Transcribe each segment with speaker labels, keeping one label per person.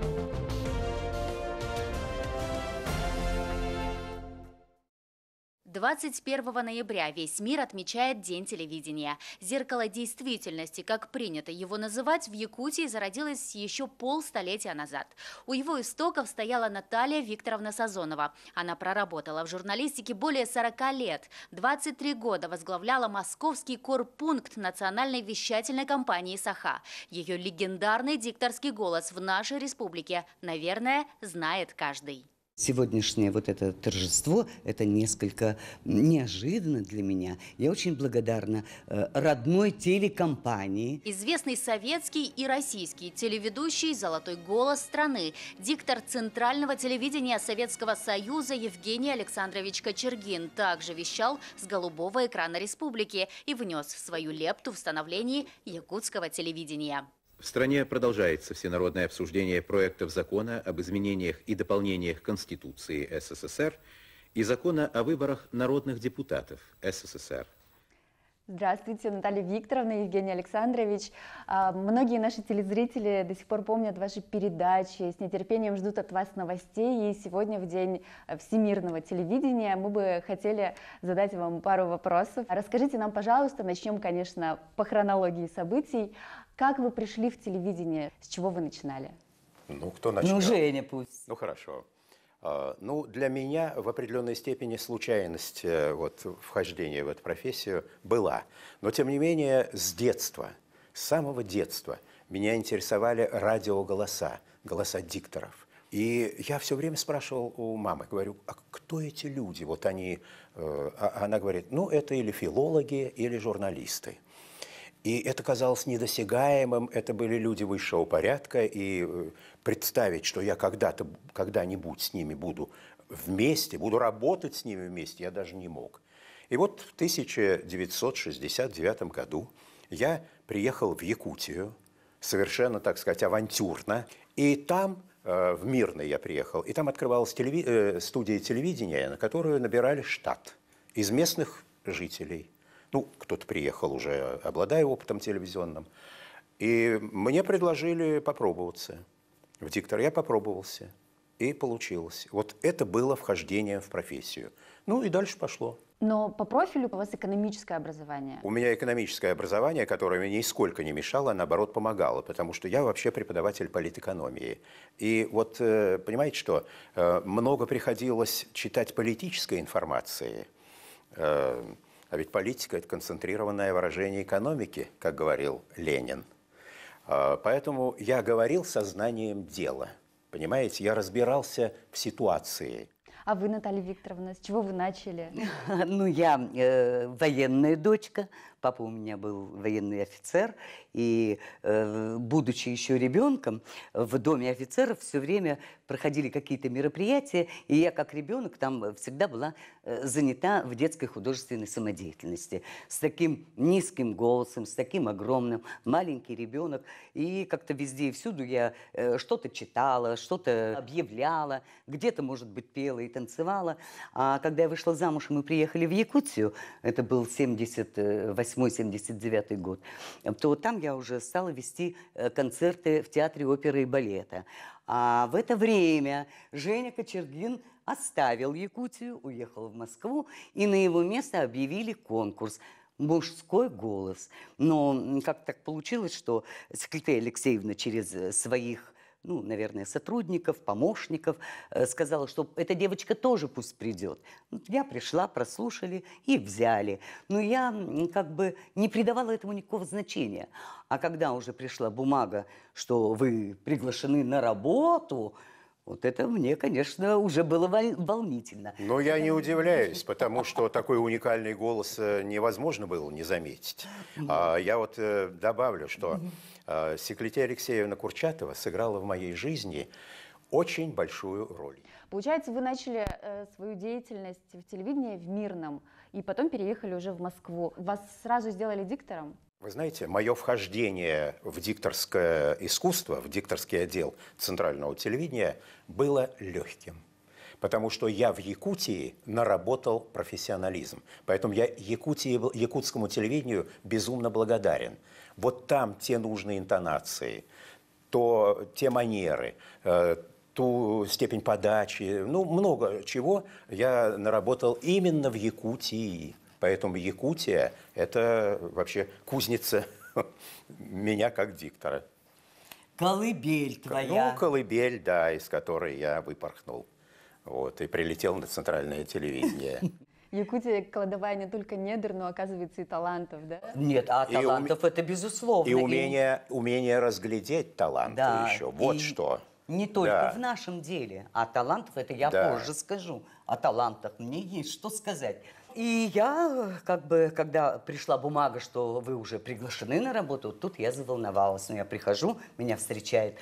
Speaker 1: Thank you. 21 ноября весь мир отмечает День телевидения. Зеркало действительности, как принято его называть, в Якутии зародилось еще полстолетия назад. У его истоков стояла Наталья Викторовна Сазонова. Она проработала в журналистике более 40 лет. 23 года возглавляла московский корпункт национальной вещательной компании «Саха». Ее легендарный дикторский голос в нашей республике, наверное, знает каждый.
Speaker 2: Сегодняшнее вот это торжество, это несколько неожиданно для меня. Я очень благодарна э, родной телекомпании.
Speaker 1: Известный советский и российский телеведущий «Золотой голос страны», диктор Центрального телевидения Советского Союза Евгений Александрович Кочергин также вещал с голубого экрана республики и внес свою лепту в становлении якутского телевидения.
Speaker 3: В стране продолжается всенародное обсуждение проектов закона об изменениях и дополнениях Конституции СССР и закона о выборах народных депутатов СССР.
Speaker 4: Здравствуйте, Наталья Викторовна, Евгений Александрович. А, многие наши телезрители до сих пор помнят ваши передачи, с нетерпением ждут от вас новостей. И сегодня, в день всемирного телевидения, мы бы хотели задать вам пару вопросов. Расскажите нам, пожалуйста, начнем, конечно, по хронологии событий. Как вы пришли в телевидение? С чего вы начинали?
Speaker 3: Ну, кто начал? Ну, Женя пусть. Ну, хорошо. А, ну, для меня в определенной степени случайность э, вот, вхождения в эту профессию была. Но, тем не менее, с детства, с самого детства меня интересовали радиоголоса, голоса дикторов. И я все время спрашивал у мамы, говорю, а кто эти люди? Вот они, э, а, она говорит, ну это или филологи, или журналисты. И это казалось недосягаемым, это были люди высшего порядка, и э, представить, что я когда-то, когда-нибудь с ними буду вместе, буду работать с ними вместе, я даже не мог. И вот в 1969 году я приехал в Якутию, совершенно, так сказать, авантюрно, и там э, в Мирный я приехал, и там открывалась телеви... Э, студия телевидения, на которую набирали штат из местных жителей – ну, кто-то приехал уже, обладая опытом телевизионным. И мне предложили попробоваться в диктор. Я попробовался, и получилось. Вот это было вхождение в профессию. Ну и дальше пошло.
Speaker 4: Но по профилю у вас экономическое
Speaker 1: образование.
Speaker 3: У меня экономическое образование, которое мне нисколько не мешало, а наоборот помогало, потому что я вообще преподаватель политэкономии. И вот, э, понимаете что, э, много приходилось читать политической информации, э, а ведь политика – это концентрированное выражение экономики, как говорил Ленин. А, поэтому я говорил со знанием дела. Понимаете, я разбирался в ситуации.
Speaker 4: А вы, Наталья Викторовна, с чего вы начали?
Speaker 3: Ну, я э,
Speaker 2: военная дочка, Папа у меня был военный офицер, и э, будучи еще ребенком, в доме офицеров все время проходили какие-то мероприятия, и я как ребенок там всегда была э, занята в детской художественной самодеятельности. С таким низким голосом, с таким огромным, маленький ребенок. И как-то везде и всюду я э, что-то читала, что-то объявляла, где-то, может быть, пела и танцевала. А когда я вышла замуж, мы приехали в Якутию, это был 78 78 1979 год, э, то там я уже стала вести э, концерты в театре оперы и балета. А в это время Женя Кочергин оставил Якутию, уехал в Москву, и на его место объявили конкурс мужской голос. Но как так получилось, что Секретарь Алексеевна через э, своих ну, наверное, сотрудников, помощников, э, сказала, что эта девочка тоже пусть придет. Я пришла, прослушали и взяли. Но я как бы не придавала этому никакого значения. А когда уже пришла бумага, что вы приглашены на работу, вот это мне, конечно, уже было волнительно.
Speaker 3: Но я не удивляюсь, потому что такой уникальный голос э, невозможно было не заметить. А, я вот э, добавлю, что э, секретарь Алексеевна Курчатова сыграла в моей жизни очень большую роль.
Speaker 4: Получается, вы начали свою деятельность в телевидении в Мирном, и потом переехали уже в Москву. Вас сразу сделали диктором?
Speaker 3: Вы знаете, мое вхождение в дикторское искусство, в дикторский отдел Центрального телевидения было легким. Потому что я в Якутии наработал профессионализм. Поэтому я Якутии, якутскому телевидению безумно благодарен. Вот там те нужные интонации, то, те манеры, э, ту степень подачи, ну, много чего я наработал именно в Якутии. Поэтому Якутия – это вообще кузница меня как диктора. Колыбель твоя. Ну, колыбель, да, из которой я выпорхнул. Вот, и прилетел на центральное телевидение.
Speaker 4: Якутия кладовая не только недр, но оказывается и талантов, да?
Speaker 3: Нет, а талантов это безусловно. И умение, и... разглядеть таланты еще, вот что. Не только да. в
Speaker 2: нашем деле, а талантов, это я да. позже скажу. О талантах мне есть что сказать и я, как бы, когда пришла бумага, что вы уже приглашены на работу, тут я заволновалась. Но ну, я прихожу, меня встречает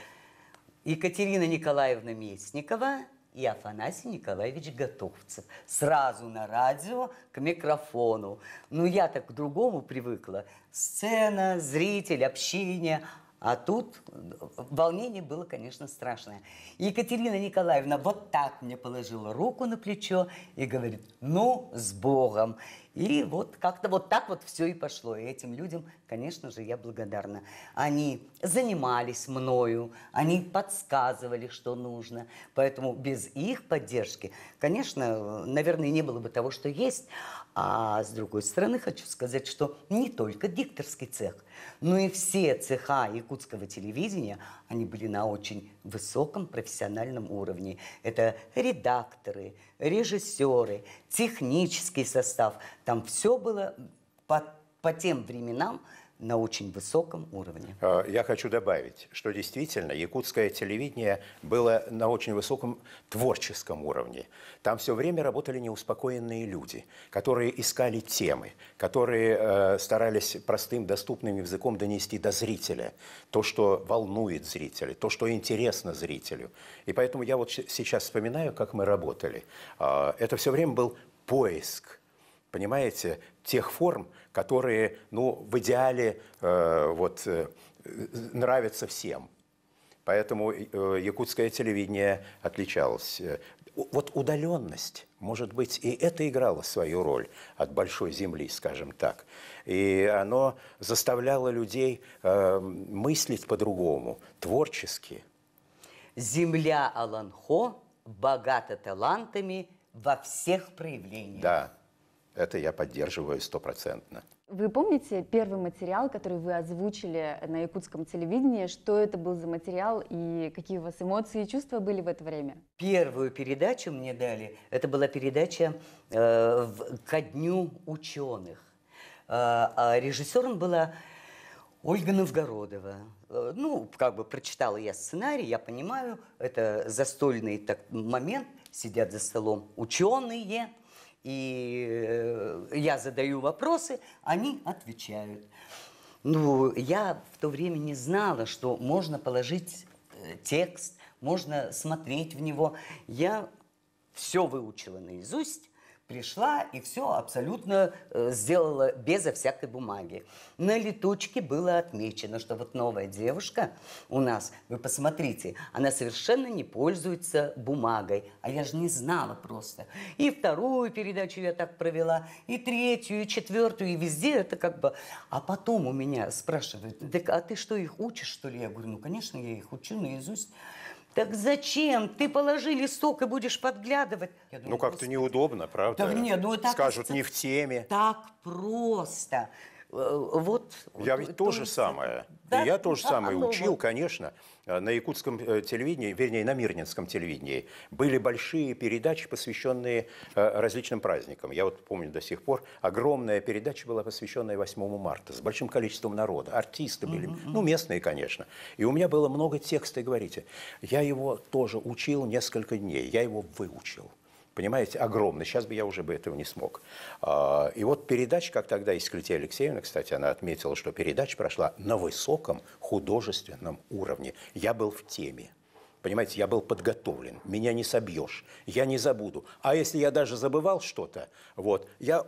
Speaker 2: Екатерина Николаевна Местникова и Афанасий Николаевич Готовцев. Сразу на радио, к микрофону. Но ну, я так к другому привыкла. Сцена, зритель, общение – а тут волнение было, конечно, страшное. Екатерина Николаевна вот так мне положила руку на плечо и говорит, ну, с Богом. И вот как-то вот так вот все и пошло. И этим людям, конечно же, я благодарна. Они занимались мною, они подсказывали, что нужно. Поэтому без их поддержки, конечно, наверное, не было бы того, что есть. А с другой стороны, хочу сказать, что не только дикторский цех, но и все цеха якутского телевидения, они были на очень высоком профессиональном уровне. Это редакторы, режиссеры, технический состав – там все было по, по тем временам на очень высоком уровне.
Speaker 3: А, я хочу добавить, что действительно якутское телевидение было на очень высоком творческом уровне. Там все время работали неуспокоенные люди, которые искали темы, которые э, старались простым доступным языком донести до зрителя то, что волнует зрителя, то, что интересно зрителю. И поэтому я вот сейчас вспоминаю, как мы работали. Э, это все время был поиск понимаете, тех форм, которые, ну, в идеале э, вот, э, нравятся всем. Поэтому э, якутское телевидение отличалось. Э, вот удаленность, может быть, и это играло свою роль от большой земли, скажем так. И оно заставляло людей э, мыслить по-другому, творчески.
Speaker 2: Земля Аланхо богата талантами
Speaker 3: во всех проявлениях. Да. Это я поддерживаю стопроцентно.
Speaker 4: Вы помните первый материал, который вы озвучили на якутском телевидении? Что это был за материал и какие у вас эмоции и чувства были в это время?
Speaker 2: Первую передачу мне дали. Это была передача э, в, ко дню ученых. Э, а режиссером была Ольга Новгородова. Э, ну, как бы прочитала я сценарий, я понимаю, это застольный так, момент, сидят за столом ученые, и э, я задаю вопросы, они отвечают. Ну, я в то время не знала, что можно положить э, текст, можно смотреть в него. Я все выучила наизусть, пришла и все абсолютно э, сделала безо всякой бумаги. На летучке было отмечено, что вот новая девушка у нас, вы посмотрите, она совершенно не пользуется бумагой, а я же не знала просто. И вторую передачу я так провела, и третью, и четвертую, и везде это как бы... А потом у меня спрашивают, так а ты что, их учишь, что ли? Я говорю, ну, конечно, я их учу наизусть. Так зачем? Ты положи листок и будешь подглядывать. Я
Speaker 3: думаю, ну, как-то неудобно, правда? Да нет, ну, так... Скажут, не в теме.
Speaker 2: Так просто.
Speaker 3: Э, вот. Я ведь то, же самое. Да, и я тоже да, самое учил, вот. конечно, э, на якутском э, телевидении, вернее, на Мирнинском телевидении. Были большие передачи, посвященные различным праздникам. Я вот помню до сих пор, огромная передача была посвященная 8 марта с большим количеством народа. Артисты были, mm-hmm. ну, местные, конечно. И у меня было много текста, и говорите, я его тоже учил несколько дней, я его выучил. Понимаете, огромный. Сейчас бы я уже бы этого не смог. А, и вот передач, как тогда из Клетия Алексеевна, кстати, она отметила, что передача прошла на высоком художественном уровне. Я был в теме. Понимаете, я был подготовлен, меня не собьешь, я не забуду. А если я даже забывал что-то, вот, я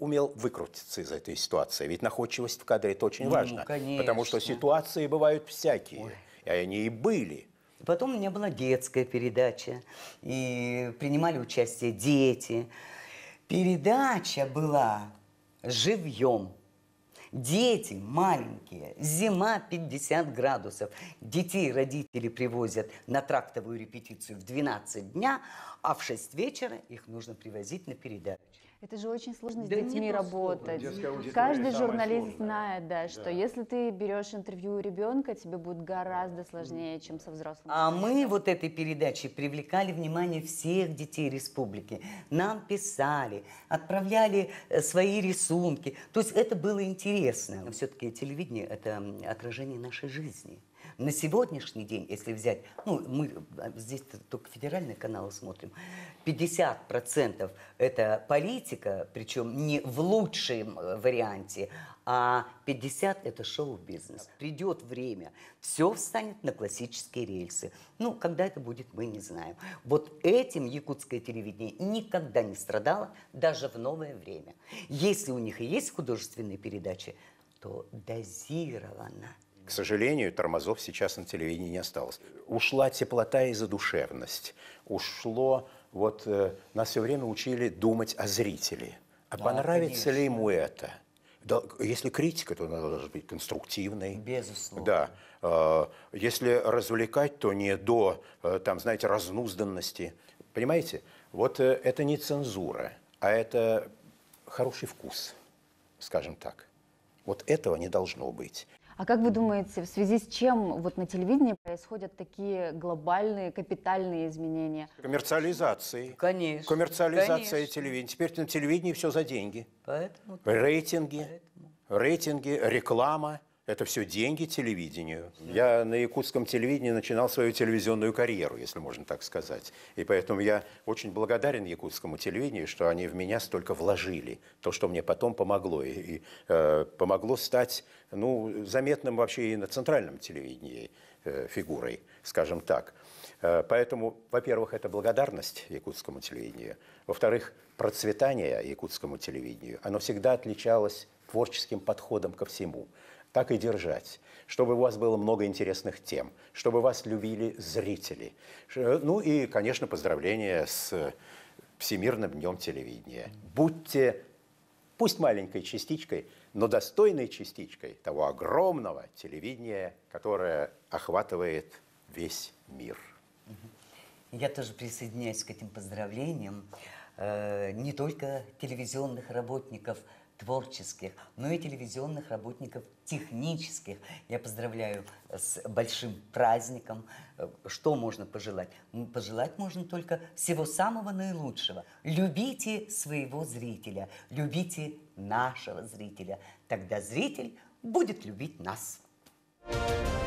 Speaker 3: умел выкрутиться из этой ситуации. Ведь находчивость в кадре – это очень ну, важно. Конечно. Потому что ситуации бывают всякие. Ой. И они и были.
Speaker 2: Потом у меня была детская передача, и принимали участие дети. Передача была живьем. Дети маленькие, зима 50 градусов. Детей родители привозят на трактовую репетицию в 12 дня, а в 6 вечера их нужно привозить на передачу.
Speaker 4: Это же очень сложно с да детьми работать. Каждый журналист знает, да, что да. если ты берешь интервью у ребенка, тебе будет гораздо сложнее, чем со взрослым.
Speaker 2: А мы вот этой передачей привлекали внимание всех детей республики. Нам писали, отправляли э, свои рисунки. То есть это было интересно. Все-таки телевидение – это отражение нашей жизни. На сегодняшний день, если взять, ну, мы а, здесь только федеральные каналы смотрим, 50% это политика, причем не в лучшем э, варианте, а 50 – это шоу-бизнес. Придет время, все встанет на классические рельсы. Ну, когда это будет, мы не знаем. Вот этим якутское телевидение никогда не страдало, даже в новое время. Если у них и есть художественные передачи, то дозировано –
Speaker 3: к сожалению, тормозов сейчас на телевидении не осталось. Ушла теплота и задушевность. Ушло, вот э, нас все время учили думать о зрителе. А да, понравится конечно. ли ему это? Да, если критика, то она должна быть конструктивной. Безусловно. Да. Э, если развлекать, то не до, э, там, знаете, разнузданности. Понимаете? Вот э, это не цензура, а это хороший вкус, скажем так. Вот этого не должно быть.
Speaker 4: А как вы думаете, в связи с чем вот на телевидении происходят такие глобальные капитальные изменения?
Speaker 3: Коммерциализации. Конечно. Коммерциализация конечно. телевидения. Теперь на телевидении все за деньги. Поэтому. Рейтинги. Поэтому. Рейтинги, реклама. Это все деньги телевидению. Я на якутском телевидении начинал свою телевизионную карьеру, если можно так сказать. И поэтому я очень благодарен якутскому телевидению, что они в меня столько вложили. То, что мне потом помогло. И, и э, помогло стать ну, заметным вообще и на центральном телевидении э, фигурой, скажем так. Э, поэтому, во-первых, это благодарность якутскому телевидению. Во-вторых, процветание якутскому телевидению. Оно всегда отличалось творческим подходом ко всему – так и держать, чтобы у вас было много интересных тем, чтобы вас любили зрители. Ну и, конечно, поздравления с э, Всемирным днем телевидения. Будьте, пусть маленькой частичкой, но достойной частичкой того огромного телевидения, которое охватывает весь мир.
Speaker 2: Я тоже присоединяюсь к этим поздравлениям э, не только телевизионных работников, творческих, но и телевизионных работников технических. Я поздравляю с большим праздником. Э, что можно пожелать? Пожелать можно только всего самого наилучшего. Любите своего зрителя, любите нашего зрителя. Тогда зритель будет любить нас. Thank you.